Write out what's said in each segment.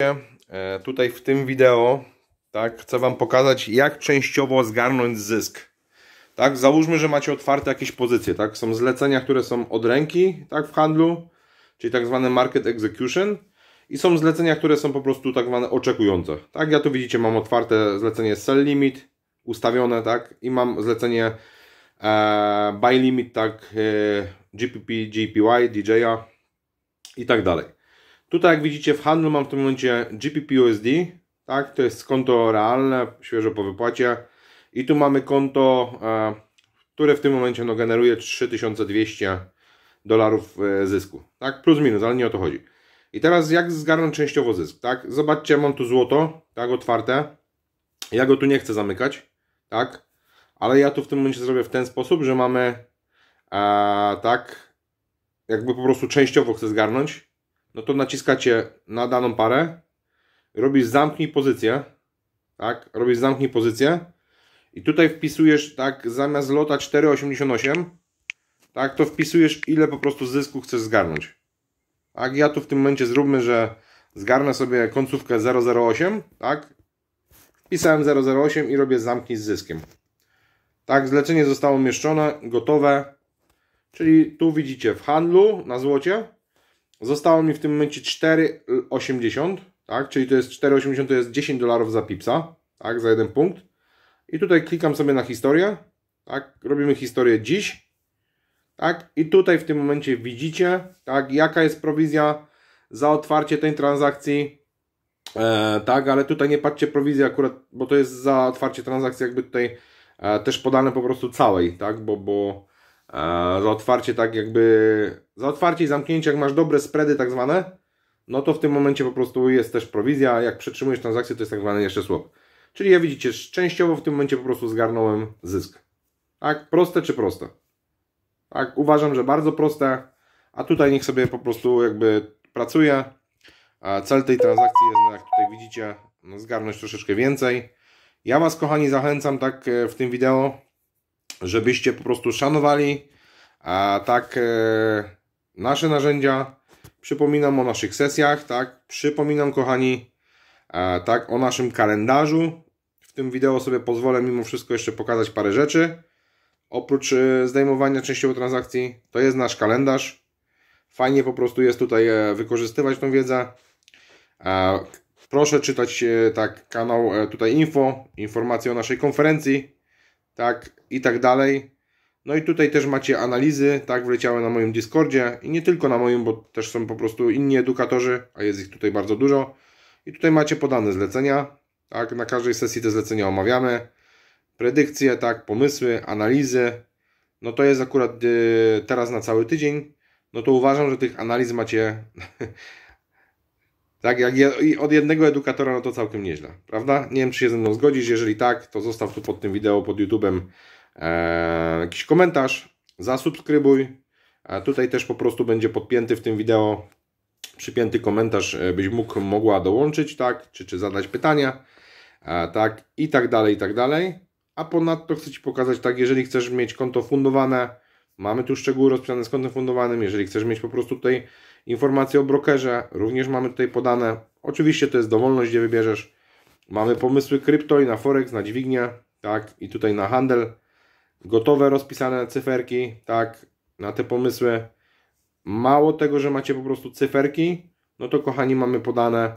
E, tutaj w tym wideo tak, chcę Wam pokazać, jak częściowo zgarnąć zysk. Tak, załóżmy, że macie otwarte jakieś pozycje, tak? Są zlecenia, które są od ręki, tak, w handlu, czyli tak zwane market execution i są zlecenia, które są po prostu tak zwane oczekujące. Tak, ja tu widzicie, mam otwarte zlecenie sell limit, ustawione, tak, i mam zlecenie e, buy limit, tak, e, GPP, GPY, DJ'a i tak dalej. Tutaj jak widzicie w handlu mam w tym momencie GBPUSD, tak? To jest konto realne, świeżo po wypłacie. I tu mamy konto, e, które w tym momencie no, generuje 3200 dolarów e, zysku, tak? Plus minus, ale nie o to chodzi. I teraz jak zgarnąć częściowo zysk, tak? Zobaczcie, mam tu złoto, tak, otwarte. Ja go tu nie chcę zamykać, tak? Ale ja tu w tym momencie zrobię w ten sposób, że mamy, a e, tak, jakby po prostu częściowo chcę zgarnąć, no to naciskacie na daną parę, robisz zamknij pozycję, tak, robisz zamknij pozycję i tutaj wpisujesz, tak, zamiast lota 4,88, tak, to wpisujesz ile po prostu zysku chcesz zgarnąć. Tak, ja tu w tym momencie zróbmy, że zgarnę sobie końcówkę 008, tak, wpisałem 008 i robię zamknij z zyskiem. Tak, zlecenie zostało umieszczone, gotowe, czyli tu widzicie w handlu na złocie, Zostało mi w tym momencie 4,80, tak? Czyli to jest 4,80 to jest 10 dolarów za pipsa, tak? Za jeden punkt. I tutaj klikam sobie na historię, tak? Robimy historię dziś, tak? I tutaj w tym momencie widzicie, tak? Jaka jest prowizja za otwarcie tej transakcji, e, tak? Ale tutaj nie patrzcie prowizji akurat, bo to jest za otwarcie transakcji jakby tutaj e, też podane po prostu całej, tak? Bo, bo za e, otwarcie tak jakby, za otwarcie i zamknięcie, jak masz dobre spready tak zwane, no to w tym momencie po prostu jest też prowizja, jak przetrzymujesz transakcję, to jest tak zwany jeszcze słop. Czyli ja widzicie, częściowo w tym momencie po prostu zgarnąłem zysk. Tak, proste czy proste? Tak, uważam, że bardzo proste, a tutaj niech sobie po prostu jakby pracuje. A cel tej transakcji jest, no jak tutaj widzicie, no zgarnąć troszeczkę więcej. Ja Was, kochani, zachęcam tak e, w tym wideo, żebyście po prostu szanowali a tak e, nasze narzędzia. Przypominam o naszych sesjach, tak? Przypominam, kochani, e, tak o naszym kalendarzu. W tym wideo sobie pozwolę mimo wszystko jeszcze pokazać parę rzeczy. Oprócz e, zdejmowania częściowo transakcji, to jest nasz kalendarz. Fajnie po prostu jest tutaj e, wykorzystywać tą wiedzę. Proszę czytać e, tak kanał tutaj info, informacje o naszej konferencji, tak i tak dalej. No i tutaj też macie analizy, tak, wleciały na moim Discordzie i nie tylko na moim, bo też są po prostu inni edukatorzy, a jest ich tutaj bardzo dużo. I tutaj macie podane zlecenia, tak, na każdej sesji te zlecenia omawiamy. Predykcje, tak, pomysły, analizy. No to jest akurat y, teraz na cały tydzień. No to uważam, że tych analiz macie Tak, jak je, od jednego edukatora, no to całkiem nieźle, prawda? Nie wiem, czy się ze mną zgodzisz. Jeżeli tak, to zostaw tu pod tym wideo, pod YouTube'em e, jakiś komentarz, zasubskrybuj. tutaj też po prostu będzie podpięty w tym wideo przypięty komentarz, e, byś mógł, mogła dołączyć, tak? Czy, czy zadać pytania, e, tak? I tak dalej, i tak dalej. A ponadto chcę Ci pokazać, tak, jeżeli chcesz mieć konto fundowane, Mamy tu szczegóły rozpisane z kontem fundowanym. Jeżeli chcesz mieć po prostu tutaj informacje o brokerze, również mamy tutaj podane. Oczywiście to jest dowolność, gdzie wybierzesz. Mamy pomysły krypto i na forex, na dźwignię, tak, i tutaj na handel. Gotowe, rozpisane cyferki, tak, na te pomysły. Mało tego, że macie po prostu cyferki, no to kochani, mamy podane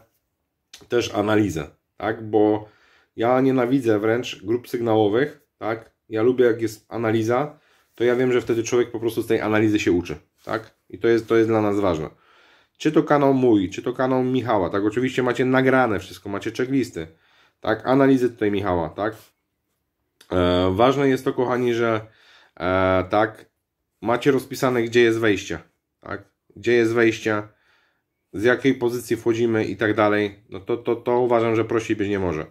też analizę, tak, bo ja nienawidzę wręcz grup sygnałowych, tak, ja lubię jak jest analiza, to ja wiem, że wtedy człowiek po prostu z tej analizy się uczy, tak? I to jest, to jest dla nas ważne. Czy to kanał mój, czy to kanał Michała, tak? Oczywiście macie nagrane wszystko, macie checklisty, tak? Analizy tutaj Michała, tak? E, ważne jest to, kochani, że e, tak, macie rozpisane, gdzie jest wejście, tak? Gdzie jest wejście, z jakiej pozycji wchodzimy i tak dalej, no to, to, to uważam, że prosić być nie może.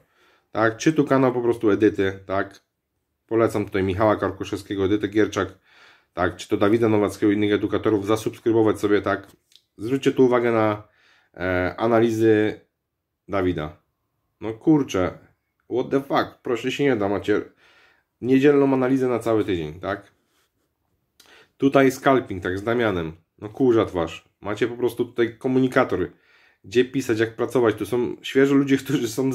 Tak, czy tu kanał po prostu edyty, tak? Polecam tutaj Michała Karkuszewskiego, Edytę Gierczak, tak, czy to Dawida Nowackiego, innych edukatorów, zasubskrybować sobie, tak. Zwróćcie tu uwagę na e, analizy Dawida. No kurczę, what the fuck, proszę się nie da, macie niedzielną analizę na cały tydzień, tak. Tutaj scalping, tak, z Damianem. No kurza twarz. Macie po prostu tutaj komunikator gdzie pisać, jak pracować. Tu są świeżo ludzie, którzy są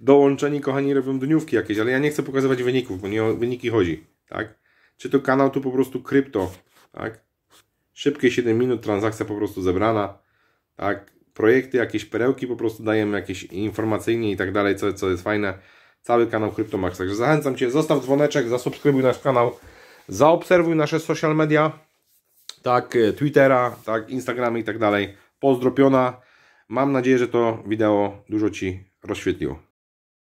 dołączeni, kochani, robią dniówki jakieś, ale ja nie chcę pokazywać wyników, bo nie o wyniki chodzi, tak? Czy to kanał, tu po prostu krypto, tak? Szybkie 7 minut, transakcja po prostu zebrana, tak? Projekty, jakieś perełki po prostu dajemy, jakieś informacyjnie i tak dalej, co, co jest fajne. Cały kanał CryptoMax. Także zachęcam Cię, zostaw dzwoneczek, zasubskrybuj nasz kanał, zaobserwuj nasze social media, tak? E, Twittera, tak? Instagramy i tak dalej. Pozdropiona. Mam nadzieję, że to wideo dużo Ci rozświetliło.